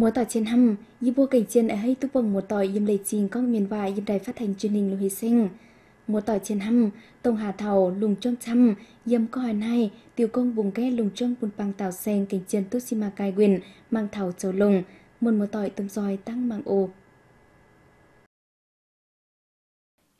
Múa tỏi trên hầm, như vua cảnh trên ở hay tu bằng múa tỏi yêm lệ trình các miền và yêm đài phát thanh truyền hình lưu hy sinh. Múa tỏi trên hầm, tông hà thảo lùng trong chăm, yêm có hỏi này, tiểu công vùng ghe lùng trong bùn bằng tàu sen cảnh trên tu xima cai quyền, mang thảo châu lùng, muôn múa tỏi tâm roi tăng mang ồ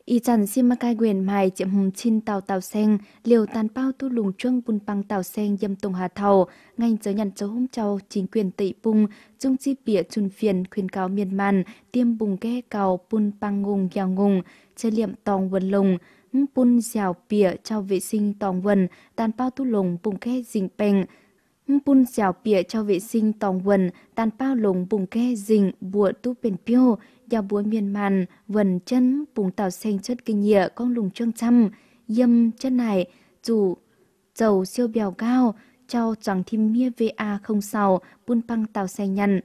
Y chẳng xin mà cai quyền mài chiếm hùng chin tàu tàu sen, liều tàn bao tu lùng chuông bùn băng tàu sen dâm tùng hà thầu, ngành giới nhận chấu hôm châu chính quyền tị bùng, chung chi bịa chun phiền khuyên cáo miên màn, tiêm bùng ghe cầu bùn băng ngùng giàu ngùng, chơi liệm tòng vần lùng, bùn dẻo bịa cho vệ sinh tòng vần, tàn bao tu lùng bùng ghe dình bèng, bùn dẻo bịa cho vệ sinh tòng vần, tàn bao lùng bùng ghe dình bùa tu bền piêu, giao búa miền màn, vần chân bùng tàu xanh chất kinh nhịa con lùng trương trăm, dâm chân này, dù dầu siêu bèo cao, cho chẳng thim mía va không sầu bun băng tàu xanh nhằn,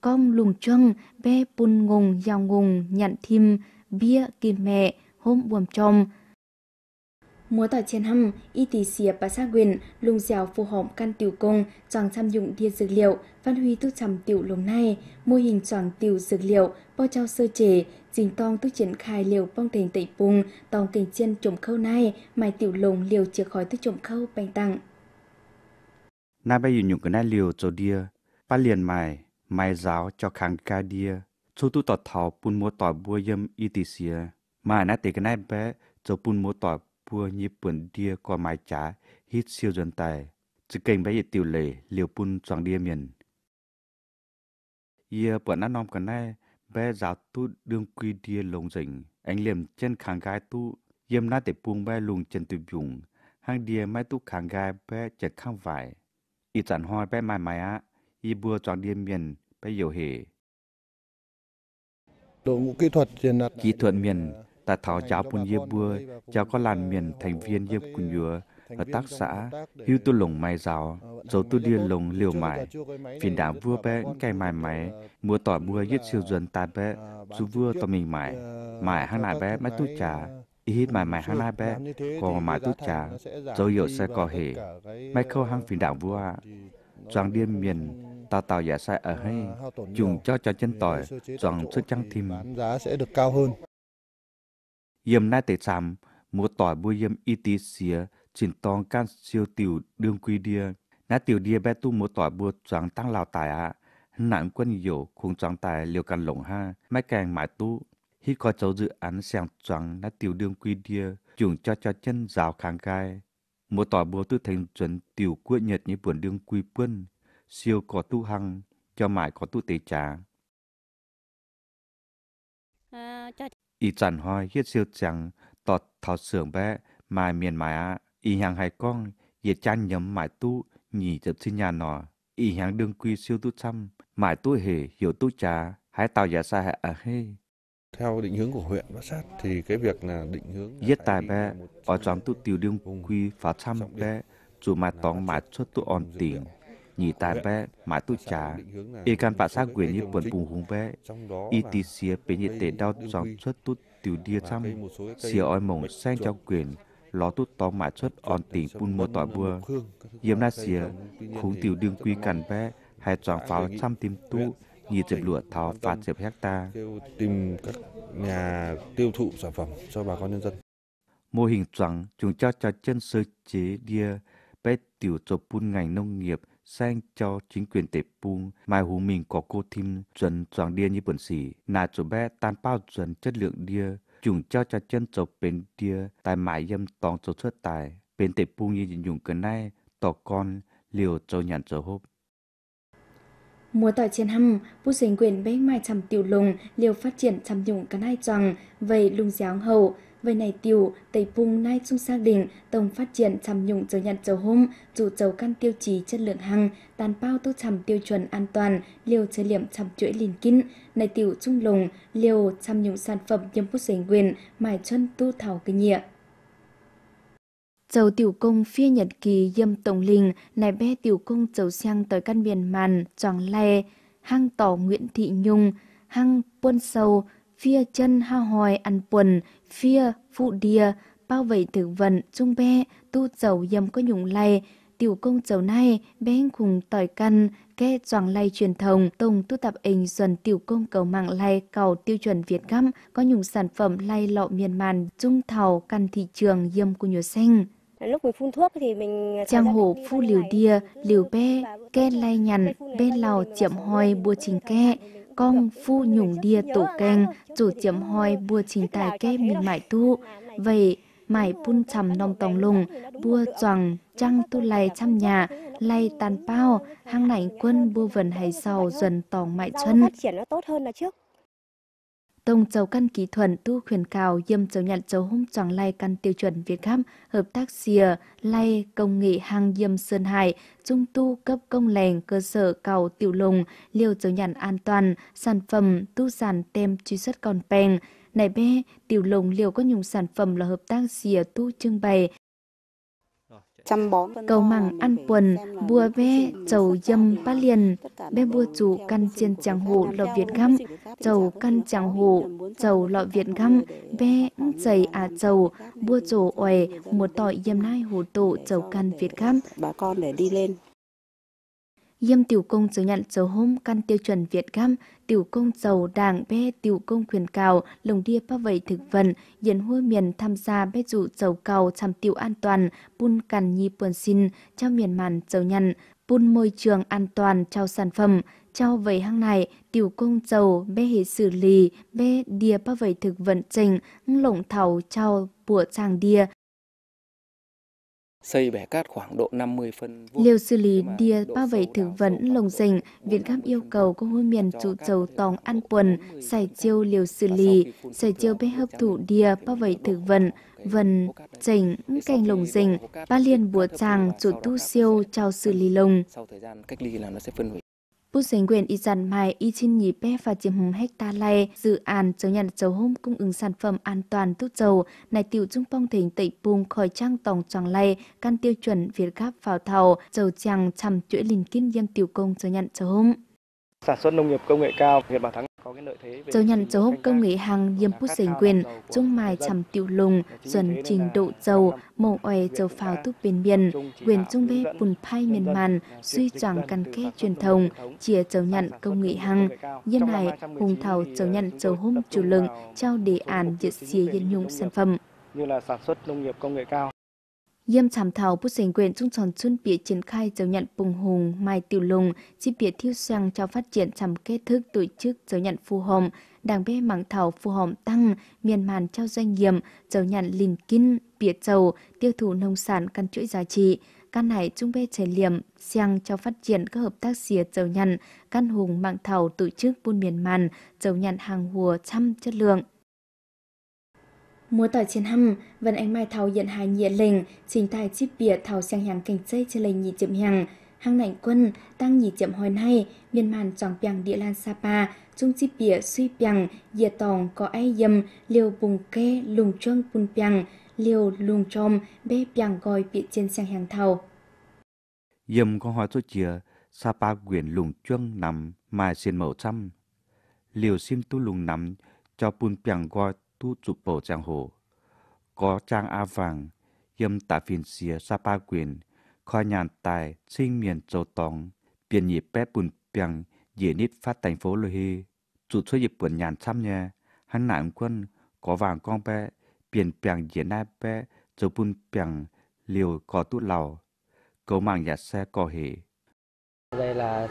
con lùng trương bê bun ngùng giao ngùng nhận thim, bia kim mẹ, hôm buồm trông, múa tỏ trên hầm, y tì xìa bà xác quyền, lùng dẻo phù hợp căn tiểu công, chọn tham dụng thiên dược liệu, phát huy tu trầm tiểu lồng này, mô hình chọn tiểu dược liệu, bao trao sơ chế, dình tong tu triển khai liều phong thành tẩy bùng, tong kinh chiên trộm khâu này, mài tiểu lồng liều chìa khỏi tu trộm khâu bành tặng. Na bay dùng cái này liều cho đia, ba liền mài, mài giáo cho kháng ca đia, chú tu tỏ thảo bùn múa tỏ bua yâm y tì xìa, mà nát tì cái này bé, cho bùn múa tỏ bua nhị bẩn đia có mai trả hít siêu dân tài chỉ kênh bé tiểu lệ liều pun choàng đia miền ia bẩn ăn nom cần nay bé giáo tu đương quy đia lồng rình anh liềm chân khang gai tu yếm na để buông bé lùng chân tuyệt dùng hang đia mai tu khang gai bé chật khang vải y tản hoa bé mai mai á y bua choàng đia miền bé hiểu hề đội ngũ kỹ thuật kỹ thuật miền ta thảo cháu bún dê bùa, cháu có làn miền thành viên dê cùn nhựa, ở tác xã, hữu tu lồng mai rào, dấu tu điên lồng liều mải. Phiền đảo vua bé cây mài máy, mùa tỏi mùa giết siêu dân ta bé, dù vua tỏ mình mải, mải hàng lại bé mãi tu trà, hít mài mài hàng lại bé, còn mài tu trà, dấu hiệu xe có hề, mãi khâu hàng phiền đảo vua. Choàng điên miền, ta tạo giả sai ở hay, dùng cho cho chân tỏi, choàng xuất trăng thìm. Giá sẽ được cao hơn. Yêm nai tế chạm, mua tỏi bùi yêm y tí xìa chỉnh tong can siêu tiểu đương quy đia. Nà tiểu đia bé tu mua tỏi bùa choáng tăng lào tài ạ. À. quân yếu khung choáng tài liều càn lộng ha, mai càng mãi tu. hi có cháu dự án sàng choáng nà tiểu đương quy đia, chuẩn cho cho chân rào kháng gai. Mua tỏi bùa tu thành chuẩn tiểu quốc nhật như buồn đương quy quân, siêu có tu hăng, cho mãi có tu tế tráng. y y siêu tọt thọ sưởng bé hàng hai con tu nhỉ chập sinh nhà nọ y hàng đương quy siêu tu chăm mãi tu hề hiểu tu trà hái tàu giả xa hệ ở à hê theo định hướng của huyện bát sát thì cái việc là định hướng giết tài bé ở trong tu tiểu đương quy phá trăm bé chủ mà tóng mãi cho tu on tiền nhị ta bé, mãi tu trả. Ê can bà sát quyền như quần bùng hùng bé. Y tì xìa bế nhiệt tế đau dòng xuất tu tiểu đia xăm. Xìa oi mỏng sang cho quyền. Ló tu tó mãi xuất on tỉnh bùn mô tỏa bùa. Yếm na xìa, à, khúng tiểu đương quy cằn bé. hay tròn pháo trăm tim tu. Nhi dịp lụa tháo phạt dịp hecta. Tìm các nhà tiêu thụ sản phẩm cho bà con nhân dân mô hình rằng chúng cho cho chân sơ chế đia bé tiểu cho buôn ngành nông nghiệp sang cho chính quyền tệp bu mai hú mình có cô thêm chuẩn choàng đia như bẩn xỉ nà chỗ bé tan bao chuẩn chất lượng đia dùng cho cho chân chỗ bên đia tài mãi dâm tòng chỗ xuất tài bên tệp bu như dùng cái này tỏ con liều cho nhàn cho hốp Mùa tỏi trên hầm, bú sinh quyền bế mai chầm tiểu lùng, liều phát triển chầm nhũng cái này tròn vậy lung giáo hậu, về này tiểu tây phung nay trung xác định tổng phát triển chăm nhũng chờ nhận chờ hôm chủ chầu căn tiêu chí chất lượng hàng tàn bao tu chằm tiêu chuẩn an toàn liều chế liệm chằm chuỗi liền kín này tiểu trung lùng liều chăm nhũng sản phẩm nhâm phút giấy quyền mải chân tu thảo cái nhịa Châu tiểu công phía nhật kỳ dâm tổng linh, này bé tiểu công châu sang tới căn biển màn, choàng lè, hăng tỏ Nguyễn Thị Nhung, hăng buôn Sâu, phía chân ha hòi ăn quần, phía phụ đìa, bao vây thực vận, trung bé, tu dầu dầm có nhũng lầy, tiểu công dầu này, bé cùng tỏi căn, kê choàng lay truyền thống, tùng tu tập hình dần tiểu công cầu mạng lay cầu tiêu chuẩn Việt Găm, có nhũng sản phẩm lay lọ miền màn, trung thảo căn thị trường dầm của nhiều xanh lúc mình phun thuốc thì mình trang hồ phu liều đia liều be ke lai nhằn bên lào chậm hoi bua trình ke con phu nhung dia tổ keng chủ chiếm hoi bua trình tài kê mình mãi tu vậy mãi pun chầm nong tòng lùng bua choàng trăng tu lay chăm nhà lay tàn bao hang nảnh quân bua vần hay sầu dần tòng mãi chân phát triển nó tốt hơn là trước tông châu căn kỳ thuần tu khuyên cao dâm châu nhận châu hôm chọn lai căn tiêu chuẩn Việt Nam hợp tác xìa lai công nghệ hàng dâm sơn hải trung tu cấp công lèng cơ sở cầu tiểu lùng liều châu nhận an toàn sản phẩm tu sản tem truy xuất còn pèn này bê tiểu lùng liều có nhùng sản phẩm là hợp tác xìa tu trưng bày cầu mảng ăn quần bùa ve chầu dâm ba liền bê bùa chủ căn trên chàng hồ lọ việt găm chầu căn chàng hồ chầu lọ việt găm ve chảy à chầu bùa chỗ ỏi một tỏi dâm nai hồ tổ chầu căn việt găm bà con để đi lên Yêm tiểu công chớ nhận chớ hôm căn tiêu chuẩn Việt Gam, tiểu công dầu đảng bê tiểu công quyền cào, lồng đia bao vầy thực vận, yến hua miền tham gia bê dụ dầu cầu chăm tiểu an toàn, bun cằn nhi buồn xin, cho miền màn dầu nhận, bun môi trường an toàn cho sản phẩm, cho vầy hang này, tiểu công dầu bê hệ xử lý, bê đia bao vầy thực vận trình, lộng thảo cho bùa tràng đia, xây bẻ cát khoảng độ 50 phân vuông. Liều xử lý địa bao vây thử vấn lồng rình, Viện Nam yêu cầu công hôi miền trụ dầu tòng ăn quần, xài chiêu liều xử lý, xài chiêu bê hợp thủ địa bao vây thử vận, vần, chỉnh, canh lồng rình, ba liên bùa tràng, trụ tu siêu, trao xử lý lồng. Sau thời gian cách ly là nó sẽ phân hủy. Bút sánh quyền y dàn mai y chin Nhị pe và chiếm hùng hecta lay dự án chấu nhận dầu hôm cung ứng sản phẩm an toàn tốt dầu này tiểu trung phong thỉnh tịnh buông khỏi trang tổng tròn lay căn tiêu chuẩn việt gáp vào thầu dầu chàng chằm chuỗi lìn kinh diêm tiểu công chấu nhận dầu hôm sản xuất nông nghiệp công nghệ cao Việt Bảo Thắng Châu nhận châu hốc công nghệ hàng yếm bút sinh quyền, trung mài chầm tiêu lùng, dần trình độ dầu mộ oe châu pháo túc biên biên quyền trung bê bùn phai miền màn, suy choàng căn kết truyền thống chia châu nhận công nghệ hàng. Yên này, hùng thảo châu nhận châu hôm chủ lượng, trao đề án diệt xìa dân nhung sản phẩm như là sản xuất nông nghiệp công nghệ cao Yêm chảm thảo bút sành quyền trung tròn chun bịa triển khai dấu nhận bùng hùng mai tiểu lùng chi bịa thiếu sang cho phát triển chằm kết thức tổ chức dấu nhận phù hồng đảng bê mạng thảo phù hồng tăng miền màn cho doanh nghiệp dấu nhận lìn kinh bịa dầu tiêu thụ nông sản căn chuỗi giá trị căn hải trung bê trẻ liềm sang cho phát triển các hợp tác xìa dầu nhận căn hùng mạng thảo tổ chức buôn miền màn dầu nhận hàng hùa chăm chất lượng Mùa tỏi trên hầm, vẫn anh mai thảo nhận hai nhiệt lệnh, trình tài chip bìa thảo sang hàng cảnh dây trên lệnh nhị chậm hàng. Hàng nảnh quân, tăng nhị chậm hồi nay, miên màn tròn bằng địa lan sapa, trung chip bìa suy bằng, dìa tòng có ai dầm, liều bùng kê, lùng trương bùn bằng, liều lùng trôm bé bằng gòi bị trên sang hàng thảo. Dầm có hóa cho chìa, sapa quyền lùng trương nằm, mà xin mẫu trăm. Liều sim tu lùng nằm, cho bùn bằng gòi tu trụp bầu trang hồ. Có trang A Vàng, yếm tả phiên xìa sa ba quyền, kho nhàn tài, sinh miền châu tòng, biển nhịp bé bùn bằng, dễ nít phát thành phố lôi hi. Chủ thuê dịp buồn nhàn xăm nhà, hắn nạn quân, có vàng con bé, biển bằng dễ nai bé, châu bùn bằng, liều có tút lầu, cầu mạng nhà xe có hề Đây là...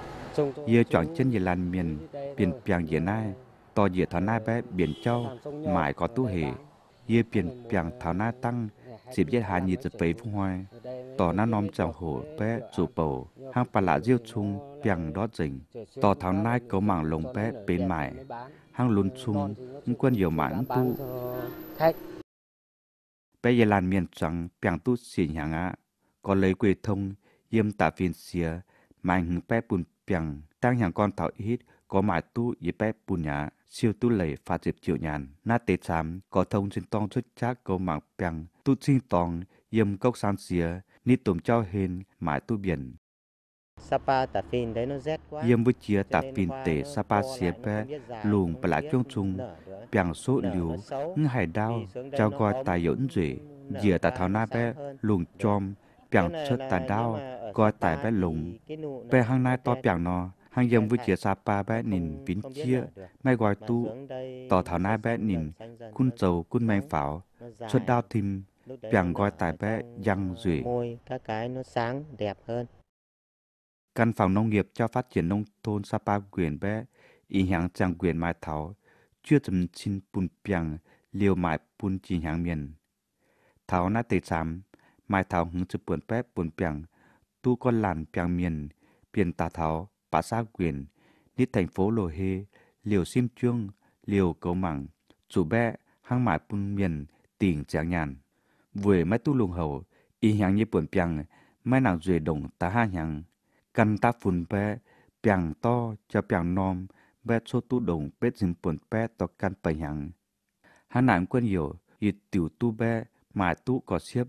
Yêu chọn chân dì làn miền, biển bằng dễ nai, tò dìa thảo na bé biển châu mãi có tu hề ye biển biển thảo na tăng dịp giết hà nhiệt giật vấy vung hoài tò na nom chào hồ bé chủ bầu hang bà lạ diêu chung biển đó dình tò thảo na cầu mạng lồng bé bên mãi hang lùn chung quân nhiều mãn tu bé ye lan miền trắng biển tu xỉ nhàng á có lấy quê thông yếm tả phiên xìa mạnh bé bùn biển tăng hàng con thảo ít có mãi tu y bé bù nhá siêu tu lầy phát dịp chịu nhàn na tế chám có thông trên tông xuất chắc câu mạng bằng tu sinh tông yếm cốc san xìa ni tùm cho hên mãi tu biển Sapa tà phìn đấy nó rét quá. Yếm với chia tà phìn tể Sapa xìa bé lùn bà lại chung chung bằng số liu ngân hải đao trao gọi tài yỗn rể dìa ta thảo na bé lùn chom bằng chất ta đao gọi tài bé lùng bé hang nai to bằng nó hàng dòng với chia sapa bé nín vĩnh chia mai gọi tu tỏ thảo na bé nín cun trầu cun mai pháo xuất đao thìm bèng gọi tài bé răng rủi môi các cái nó sáng đẹp hơn căn phòng nông nghiệp cho phát triển nông thôn sapa quyền bé ý hàng trang quyền mai thảo chưa chấm xin bùn bèng liều mãi bùn chỉ hàng miền thảo nát tề sám mai thảo hứng chụp bùn bé bùn bèng tu con làn bèng miền biển tà thảo bà sa quyền, đi thành phố Lô Hê, liều sim chuông, liều cầu mẳng, chủ bẹ hang mãi bùn miền tỉnh tráng nhàn. Vừa mấy tu lùng hầu, y hàng như buồn piang, mấy nàng duệ đồng ta ha nhàng. Căn ta phun bé, piang to cho piang nom, bé số tu đồng bé dừng buồn bé to căn bảy hàng. hà nàng quân hiểu, y tiểu tu bé, mà tu có xếp,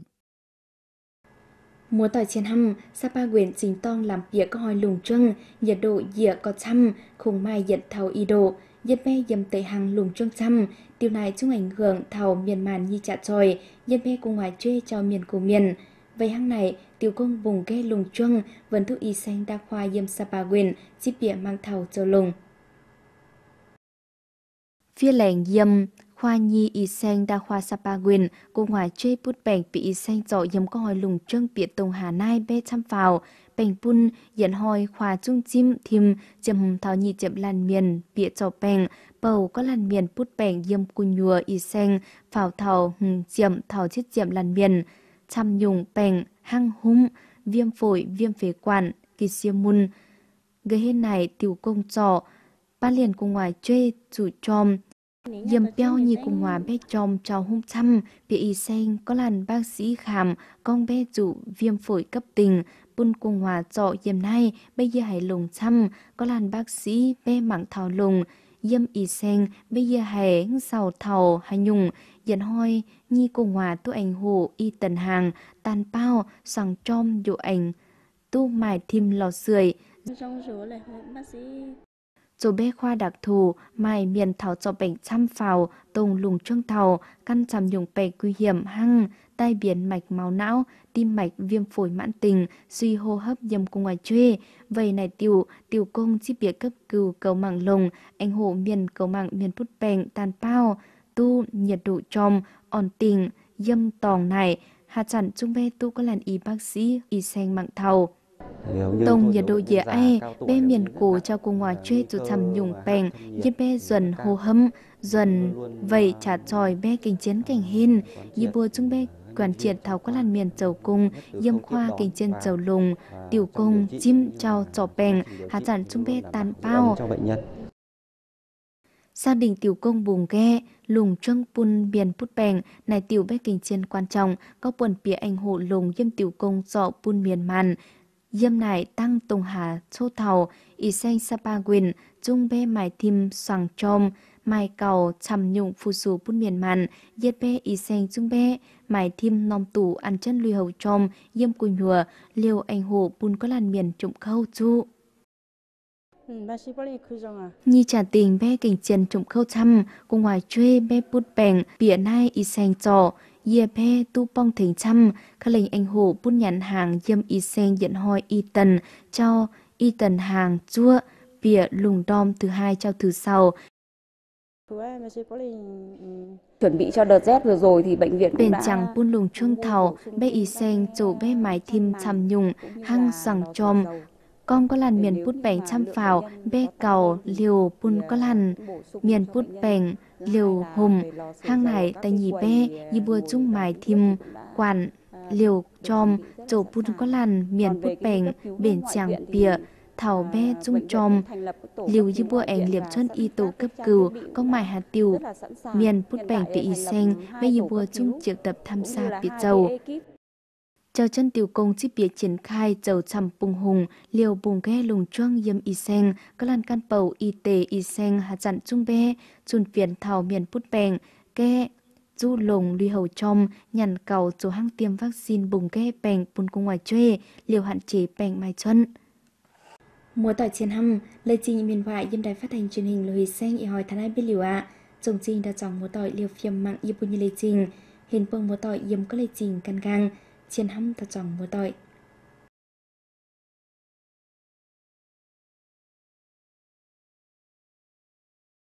Mùa tỏi chiến hâm, Sapa quyền chính tông làm việc có hoi lùng trưng, nhiệt độ dịa có chăm, khủng mai nhận thầu y độ, dân mê dầm tệ hàng lùng trưng chăm, điều này chung ảnh hưởng thầu miền màn như chạ tròi, dân mê cùng ngoài chê cho miền của miền. Vậy hăng này, tiểu công vùng ghe lùng trưng, vấn thuốc y xanh đa khoa dâm Sapa quyền, chip bịa mang thầu cho lùng. Phía lệnh dâm, khoa nhi y sen đa khoa Sapa Quyền, cô ngoài chê bút bèn bị y sen dọ yếm có hỏi lùng trương biệt tông Hà Nai bê chăm vào, bèn bun dẫn hỏi khoa trung chim thìm chầm hùng thảo nhi chậm làn miền bịa cho bèn, bầu có làn miền bút bèn yếm cu nhùa y sen phào thảo hùng chậm thảo chết chậm làn miền, chăm nhùng bèn hăng húng, viêm phổi, viêm phế quản, kỳ siêm mun Gây hết này tiểu công trò ba liền cùng ngoài chê chủ chom. Dầm peo như cùng hòa bé chồng trào hôm trăm, bị y sen có làn bác sĩ khám, con bé chủ viêm phổi cấp tình, bun cùng hòa trọ dầm nay, bây giờ hãy lùng trăm, có làn bác sĩ bé mảng thảo lùng, dâm y sen bây giờ hãy sầu thầu hay nhung, dần hoi, nhi cùng hòa tu ảnh hồ y tần hàng, tàn bao, sằng trôm dụ ảnh, tu mài thêm lò sưởi. Trong số lại bác sĩ dù bê khoa đặc thù mai miền thảo cho bệnh chăm phào tùng lùng trương thảo căn chằm nhung bệnh nguy hiểm hăng tai biến mạch máu não tim mạch viêm phổi mãn tình suy hô hấp nhầm cung ngoài chuê vậy này tiểu tiểu công chi bia cấp cứu cầu mạng lùng anh hộ miền cầu mạng miền bút bệnh tàn bao tu nhiệt độ tròm ổn tình dâm tòng này hạ chẳng chung bê tu có làn y bác sĩ y sen mạng thầu Tông nhiệt độ dịa e, ai, bé miền cổ cho cô ngoài chơi tụ thầm nhung bèng, như bé dần hồ hâm, dần vậy trả tròi bé kinh chiến cảnh hin, như bùa chung bé quản triệt thảo các làn miền chầu cung, dâm khoa kinh trên chầu lùng, tiểu cung, chim trao trò bèng, hạ sản chung bé tàn bao. Gia đình tiểu công bùng ghe, lùng trương pun biển put bèng, này tiểu bé kinh chiến quan trọng, có buồn pia anh hộ lùng dâm tiểu công dọ pun miền màn, dâm nại tăng tùng hà châu thầu y xanh sapa quyền trung bê mài thim xoàng trôm mài cầu chầm nhụng phù sù bút miền mặn yết bê y xanh chung bê mài thim nom tủ ăn chân lùi hầu trôm dâm cùi nhùa liều anh hồ bùn có làn miền trụng khâu chu ừ, Nhi trả tình bé kình trần trụng khâu chăm, cùng ngoài chơi bé bút bèng, bịa nai y xanh trò, Dìa bè tu bong thỉnh chăm khá lệnh anh hồ bút nhắn hàng dâm y sen dẫn hoi y tần, cho y tần hàng chua, bìa lùng đom thứ hai trao thứ sau. Ừ, Chuẩn bị cho đợt rét vừa rồi thì bệnh viện Bền đã... chẳng buôn lùng chuông thảo, bé y sen chỗ bé mái thêm chăm nhung, hăng sẵn chom con có lần miền bút bèn chăm phào bê cầu liều bùn có lần miền bút bèn liều hùm hang này tay nhì bê như bùa chung mài thim quản liều chom chỗ bùn có lần miền bút bèn biển chàng bìa thảo bê chung chom liều như bùa ảnh liệp chân y tổ cấp cứu có mài hạt tiêu miền bút bèn tỷ y xanh bê như bùa chung triệu tập tham gia biệt dầu chờ chân tiểu công chi bia triển khai dầu chầm bùng hùng liều bùng ghe lùng chuông yếm y sen các lan can bầu y tề y sen hạ dặn trung bê chun phiền thảo miền bút bèng kê du lùng luy hầu chom nhằn cầu chỗ hang tiêm vaccine bùng ghe bèng bùn cung ngoài chơi liều hạn chế bèng mai chân mùa tỏi chiến hâm lời trình miền ngoại yêm đài phát thanh truyền hình lùi sen y hỏi thái lai biết liều ạ à. chồng trình đã chọn mùa tỏi liều phiêm mạng yêm bùn như lời trình hiện phương mùa tỏi yếm có lời trình căn gang chiên hâm ta chọn mua tội